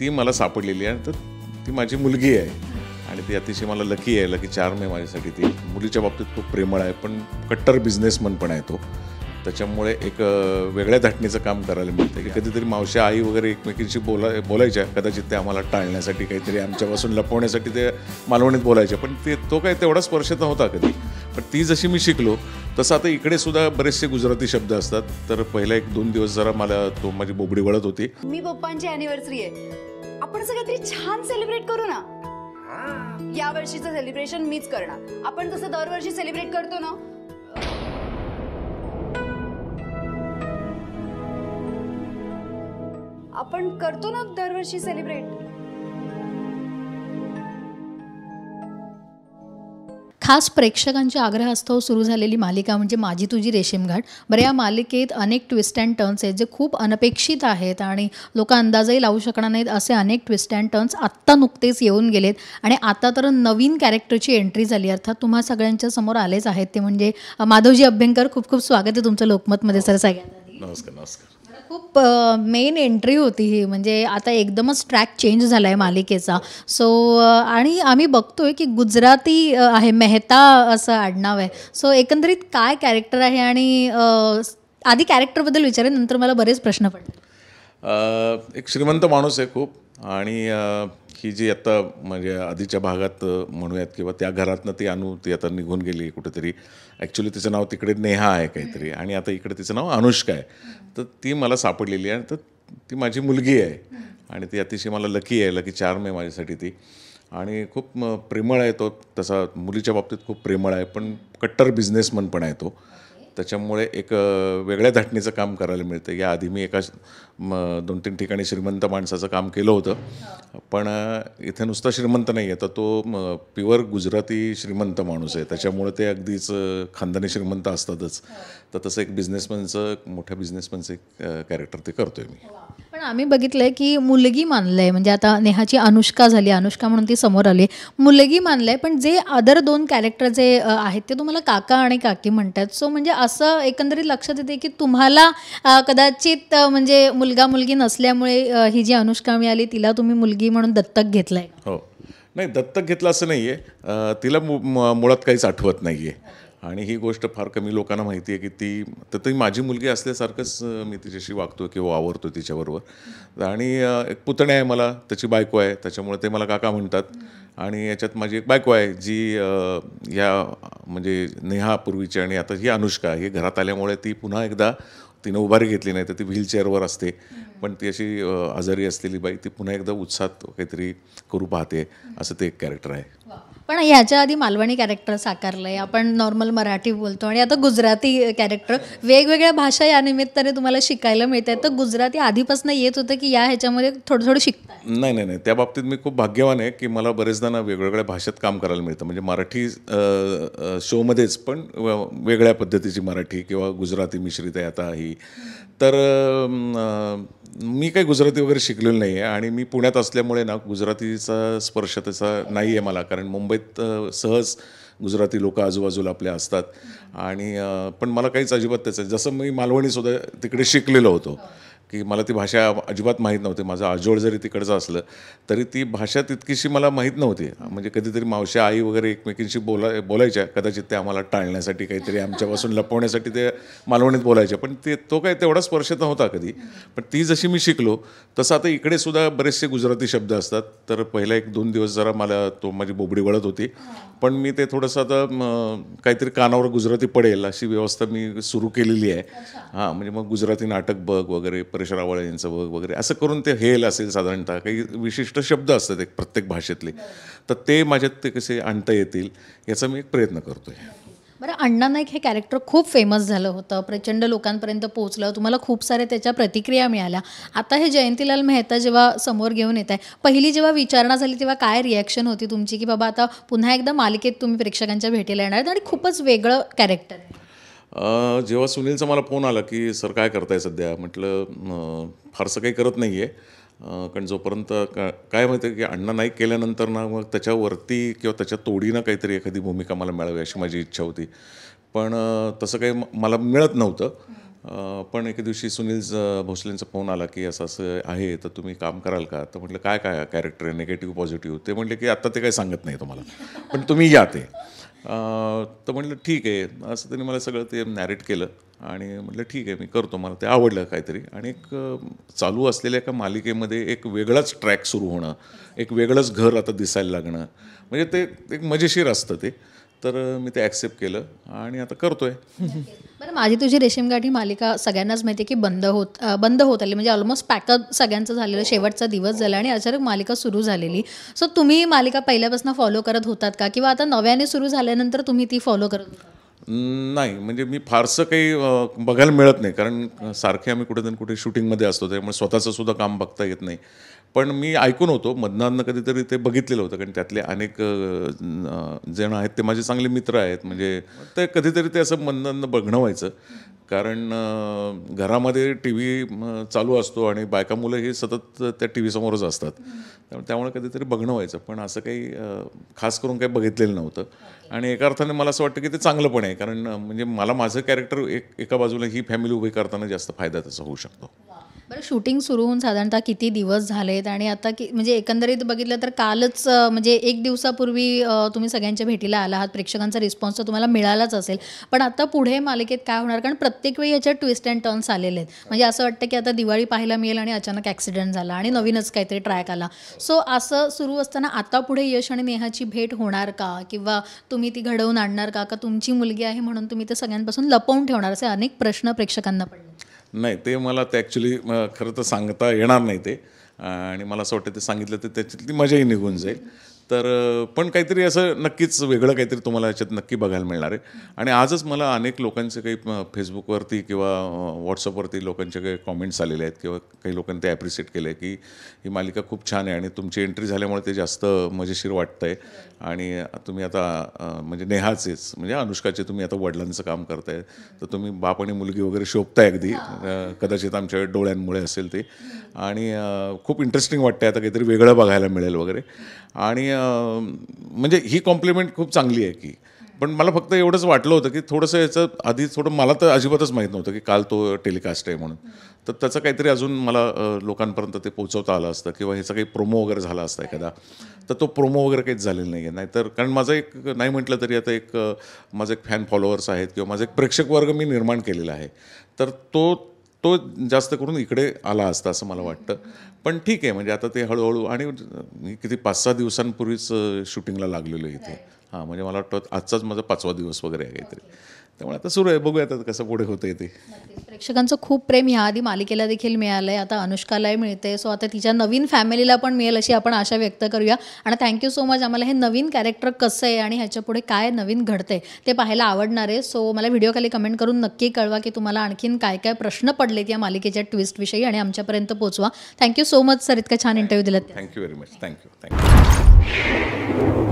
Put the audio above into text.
ती मला सापडलेली आहे तर ती माझी मुलगी आहे आणि ती अतिशय मला लकी आहे लकी चार मे माझ्यासाठी ती मुलीच्या बाबतीत खूप प्रेमळ आहे पण कट्टर बिझनेसमन पण आहे तो त्याच्यामुळे एक वेगळ्या धाटणीचं काम करायला मिळतं की कधीतरी मावशी आई वगैरे एकमेकींशी बोला बोलायच्या कदाचित ते आम्हाला टाळण्यासाठी काहीतरी आमच्यापासून लपवण्यासाठी ते मालवणीत बोलायच्या पण ते तो काही तेवढा स्पर्श नव्हता कधी पण ती जशी मी शिकलो तसं आता इकडे सुद्धा बरेचसे गुजराती शब्द असतात तर पहिला एक दोन दिवस जरा मला तो माझी बोबडी वळत होती मी पप्पांची अॅनिव्हर्सरी आहे आपण सगळं तरी छान सेलिब्रेट करू ना या वर्षीचं सेलिब्रेशन मीच करणार आपण तसं दरवर्षी सेलिब्रेट करतो ना आपण करतो ना दरवर्षी सेलिब्रेट खास प्रेक्षकांच्या आग्रहास्तव सुरू झालेली मालिका म्हणजे माझी तुझी रेशीमघाट बरं या मालिकेत अनेक ट्विस्ट अँड टर्न्स आहेत जे खूप अनपेक्षित आहेत आणि लोक अंदाजही लावू शकणार नाहीत असे अनेक ट्विस्ट अँड टर्न्स आत्ता नुकतेच येऊन गेलेत आणि आता तर नवीन कॅरेक्टरची एंट्री झाली अर्थात तुम्हा सगळ्यांच्या समोर आलेच आहेत ते म्हणजे माधवजी अभ्यंकर खूप खूप स्वागत आहे तुमचं लोकमतमध्ये सर सगळ्यांना नमस्कार नमस्कार खूप मेन एंट्री होती ही म्हणजे आता एकदमच ट्रॅक चेंज झाला आहे मालिकेचा सो आणि आम्ही बघतोय की गुजराती आहे मेहता असं आडनाव आहे सो एकंदरीत काय कॅरेक्टर आहे आणि आधी कॅरेक्टरबद्दल विचारेन नंतर मला बरेच प्रश्न पडले एक श्रीमंत माणूस आहे खूप आणि ही जी आता म्हणजे आधीच्या भागात म्हणूयात किंवा त्या घरातनं ती अनु ती आता निघून गेली कुठेतरी ॲक्च्युली तिचं नाव तिकडे नेहा आहे काहीतरी आणि आता इकडे तिचं नाव अनुष्का आहे तर ती मला सापडलेली आहे तर ती माझी मुलगी आहे आणि ती अतिशय मला लकी आहे लकी चार मे माझ्यासाठी ती आणि खूप प्रेमळ आहे तो तसा मुलीच्या बाबतीत खूप प्रेमळ आहे पण कट्टर बिझनेसमन पण आहे तो त्याच्यामुळे एक वेगळ्या धाटणीचं काम करायला मिळतं या आधी मी एका म दोन तीन ठिकाणी श्रीमंत माणसाचं काम केलं होतं पण इथे नुसता श्रीमंत नाही आहे तर तो प्युअर गुजराती श्रीमंत माणूस आहे त्याच्यामुळे ते अगदीच खानदानी श्रीमंत असतातच तर तसं एक बिझनेसमॅनचं मोठ्या बिझनेसमॅनचं एक कॅरेक्टर ते करतो आहे मी हो. आम्ही बघितलंय की मुलगी मानलंय म्हणजे आता नेहाची अनुष्का झाली अनुष्का म्हणून ती समोर आली मुलगी मानलंय पण जे अदर दोन कॅरेक्टर जे आहेत ते तुम्हाला काका आणि काकी म्हणतात सो म्हणजे असं एकंदरीत लक्षात येते की तुम्हाला कदाचित म्हणजे मुलगा मुलगी नसल्यामुळे ही जी अनुष्का मिळाली तिला तुम्ही मुलगी म्हणून दत्तक घेतलाय हो नाही दत्तक घेतलं असं नाहीये तिला मुळात काहीच आठवत नाहीये आणि ही गोष्ट फार कमी लोकांना माहिती आहे की ती तर ती माझी मुलगी असल्यासारखंच मी तिच्याशी वागतो किंवा वावरतो तिच्याबरोबर आणि एक पुतणे आहे मला त्याची बायको आहे त्याच्यामुळे ते मला काका म्हणतात आणि याच्यात माझी एक बायको आहे जी या म्हणजे नेहा पूर्वीची आणि आता ही अनुष्का ही घरात आल्यामुळे ती पुन्हा एकदा तिनं उभारी घेतली नाही तर ती व्हीलचेअरवर असते पण ती अशी आजारी असलेली बाई ती पुन्हा एकदा उत्साहात काहीतरी करू पाहते असं ते एक कॅरेक्टर आहे पण ह्याच्या आधी मालवणी कॅरेक्टर साकारलं आहे आपण नॉर्मल मराठी बोलतो आणि आता गुजराती कॅरेक्टर वेगवेगळ्या भाषा या निमित्ताने तुम्हाला शिकायला मिळतात तर गुजराती आधीपासून येत होतं की या ह्याच्यामध्ये थोडं थोडं शिक नाही नाही नाही त्या बाबतीत मी खूप भाग्यवान आहे की मला बरेचदा ना वेगवेगळ्या भाषेत काम करायला मिळतं म्हणजे मराठी शोमध्येच पण वेगळ्या पद्धतीची मराठी किंवा गुजराती मिश्रित आहे आता ही तर मी काही गुजराती वगैरे शिकलेलो नाही आहे आणि मी पुण्यात असल्यामुळे ना गुजरातीचा स्पर्श तसा नाही आहे मला कारण मुंबई मुंबईत सहज गुजराती लोक आजूबाजूला आपल्या असतात आणि पण मला काहीच अजिबात त्याचं जसं मी मालवणी सुद्धा तिकडे शिकलेलो होतो की मला ती भाषा अजिबात माहीत नव्हती माझं आजोळ जरी तिकडचं असलं तरी ती भाषा तितकीशी मला माहीत नव्हती म्हणजे कधीतरी मावशी आई वगैरे एकमेकींशी बोला बोलायच्या कदाचित ते आम्हाला टाळण्यासाठी काहीतरी आमच्यापासून लपवण्यासाठी ते मालवणीत बोलायच्या पण ते तो काय तेवढा स्पर्श नव्हता कधी पण ती जशी मी शिकलो तसं आता इकडे सुद्धा बरेचसे गुजराती शब्द असतात तर पहिला एक दोन दिवस जरा मला तो माझी बोबडी वळत होती पण मी ते थोडंसं आता काहीतरी कानावर गुजराती पडेल अशी व्यवस्था मी सुरू केलेली आहे हां म्हणजे मग गुजराती नाटक बघ वगैरे नागेश्वर आवाळे यांचं वगैरे असं करून ते हेल असेल साधारणतः काही विशिष्ट शब्द असतात एक प्रत्येक भाषेतले तर ते माझ्यात ते कसे आणता येतील याचा मी एक प्रयत्न करतोय बरं अण्णा नाईक हे कॅरेक्टर खूप फेमस झालं होतं प्रचंड लोकांपर्यंत पोहोचलं तुम्हाला खूप साऱ्या त्याच्या प्रतिक्रिया मिळाल्या आता हे जयंतीलाल मेहता जेव्हा समोर घेऊन येत आहे पहिली जेव्हा विचारणा झाली तेव्हा काय रिॲक्शन होती तुमची की बाबा आता पुन्हा एकदा मालिकेत तुम्ही प्रेक्षकांच्या भेटीला येणार आणि खूपच वेगळं कॅरेक्टर आहे जेव्हा सुनीलचा मला फोन आला की सर काय करताय सध्या म्हटलं फारसं काही करत नाही आहे कारण जोपर्यंत का काय माहिती आहे की अण्णा नाही केल्यानंतर ना मग त्याच्यावरती किंवा त्याच्या तोडीनं काहीतरी एखादी भूमिका मला मिळावी अशी माझी इच्छा होती पण तसं काही मला मिळत नव्हतं पण एके दिवशी सुनील भोसलेंचा फोन आला की असं असं आहे तर तुम्ही काम कराल का तर म्हटलं काय काय कॅरेक्टर आहे निगेटिव्ह पॉझिटिव्ह ते म्हटले की आत्ता ते काही सांगत नाही तुम्हाला पण तुम्ही या ते तर म्हटलं ठीक आहे असं त्यांनी मला सगळं ते नॅरेट केलं आणि म्हटलं ठीक आहे मी करतो मला ते आवडलं काहीतरी आणि एक चालू असलेल्या एका मालिकेमध्ये एक वेगळाच ट्रॅक सुरू होणं एक वेगळंच घर आता दिसायला लागणं म्हणजे ते एक मजेशीर असतं ते तर मी ते ॲक्सेप्ट केलं आणि आता करतोय बरं माझी तुझी रेशीम गाठी मालिका सगळ्यांनाच माहिती आहे की बंद होत बंद होत आली म्हणजे ऑलमोस्ट पॅकअप सगळ्यांचं झालेलं शेवटचा दिवस झाला आणि अचानक मालिका सुरू झालेली सो तुम्ही मालिका पहिल्यापासून फॉलो करत होतात का किंवा आता नव्याने सुरू झाल्यानंतर तुम्ही ती फॉलो करत होता नाही म्हणजे मी फारसं काही बघायला मिळत नाही कारण सारखे आम्ही कुठे ना कुठे शूटिंगमध्ये असतो त्यामुळे स्वतःचं सुद्धा काम बघता येत नाही पण मी ऐकून होतो मधनांना कधीतरी ते बघितलेलं होतं कारण त्यातले अनेक जण आहेत ते माझे चांगले मित्र आहेत म्हणजे ते कधीतरी ते असं मधनांना बघणं व्हायचं कारण घरामध्ये टी व्ही चालू असतो आणि बायका मुलं ही सतत त्या टी व्हीसमोरच असतात त्यामुळे त्यामुळे कधीतरी बघणं व्हायचं पण असं काही खास करून काही बघितलेलं नव्हतं आणि एका अर्थाने मला असं वाटतं की ते चांगलं पण आहे कारण म्हणजे मला माझं कॅरेक्टर एक एका बाजूला ही फॅमिली उभी करताना जास्त फायदा त्याचा होऊ शकतो बरं शूटिंग सुरू होऊन साधारणतः किती दिवस झालेत आणि आता की म्हणजे एकंदरीत बघितलं तर कालच म्हणजे एक दिवसापूर्वी तुम्ही सगळ्यांच्या भेटीला आला आहात प्रेक्षकांचा रिस्पॉन्स तर तुम्हाला मिळालाच असेल पण आता पुढे मालिकेत काय होणार कारण प्रत्येक वेळी याच्यात ट्विस्ट अँड टर्न्स आलेले आहेत म्हणजे असं वाटतं की आता दिवाळी पाहायला मिळेल आणि अचानक ॲक्सिडेंट झाला आणि नवीनच काहीतरी ट्रॅक आला सो असं सुरू असताना आता पुढे यश आणि नेहाची भेट होणार का किंवा तुम्ही ती घडवून आणणार का का तुमची मुलगी आहे म्हणून तुम्ही ते सगळ्यांपासून लपवून ठेवणार असे अनेक प्रश्न प्रेक्षकांना पडले नाही ते मला ते ॲक्च्युली खरं तर सांगता येणार नाही ते आणि मला असं वाटतं ते सांगितलं तर त्याच्यातली मजाही निघून जाईल तर पण काहीतरी असं नक्कीच वेगळं काहीतरी तुम्हाला याच्यात नक्की बघायला मिळणार आहे आणि आजच मला अनेक लोकांचे काही फेसबुकवरती किंवा व्हॉट्सअपवरती लोकांचे काही कॉमेंट्स आलेले आहेत किंवा काही लोकांनी ते ॲप्रिशिएट केलं आहे की ही मालिका खूप छान आहे आणि तुमची एंट्री झाल्यामुळे ते जास्त मजेशीर वाटतं आहे आणि तुम्ही आता म्हणजे नेहाचेच म्हणजे अनुष्काचे तुम्ही आता वडिलांचं काम करताय तर तुम्ही बाप आणि मुलगी वगैरे शोभताय अगदी कदाचित आमच्या डोळ्यांमुळे असेल ते आणि खूप इंटरेस्टिंग वाटतं आहे आता काहीतरी वेगळं बघायला मिळेल वगैरे आणि म्हणजे ही कॉम्प्लिमेंट खूप चांगली आहे की पण मला फक्त एवढंच वाटलं होतं की थोडंसं याचं आधी थोडं मला तर अजिबातच माहीत नव्हतं की काल तो टेलिकास्ट आहे म्हणून तर त्याचं काहीतरी अजून मला लोकांपर्यंत ते पोहोचवता आलं असतं किंवा ह्याचा काही प्रोमो वगैरे झाला असता एखादा तर तो प्रोमो वगैरे काहीच झालेला नाही आहे नाहीतर कारण माझं एक नाही म्हटलं तरी आता एक माझं एक फॅन फॉलोअर्स आहेत किंवा माझा एक प्रेक्षक वर्ग मी निर्माण केलेला आहे तर तो तो जास्त करून इकडे आला असता असं मला वाटतं पण ठीक आहे म्हणजे आता ते हळूहळू आणि मी किती पाच सहा दिवसांपूर्वीच शूटिंगला लागलेलो इथे हां म्हणजे मला वाटतं आजचाच माझा पाचवा दिवस वगैरे आहे काहीतरी त्यामुळे आता सुरू आहे बघूया आता कसं पुढे होतं ते प्रेक्षकांचं खूप प्रेम आधी मालिकेला देखील मिळालं आहे आता अनुष्कालाही मिळते सो आता तिच्या नवीन फॅमिलीला पण मिळेल अशी आपण आशा व्यक्त करूया आणि थँक्यू सो मच आम्हाला हे नवीन कॅरेक्टर कसं आहे आणि ह्याच्या पुढे काय नवीन घडतंय ते पाहायला आवडणार आहे सो मला व्हिडिओ खाली कमेंट करून नक्की कळवा की तुम्हाला आणखीन काय काय प्रश्न पडलेत या मालिकेच्या ट्विस्टविषयी आणि आमच्यापर्यंत पोचवा थँक्यू सो मच सर इतका छान इंटरव्ह्यू दिला thank you very much thank you thank you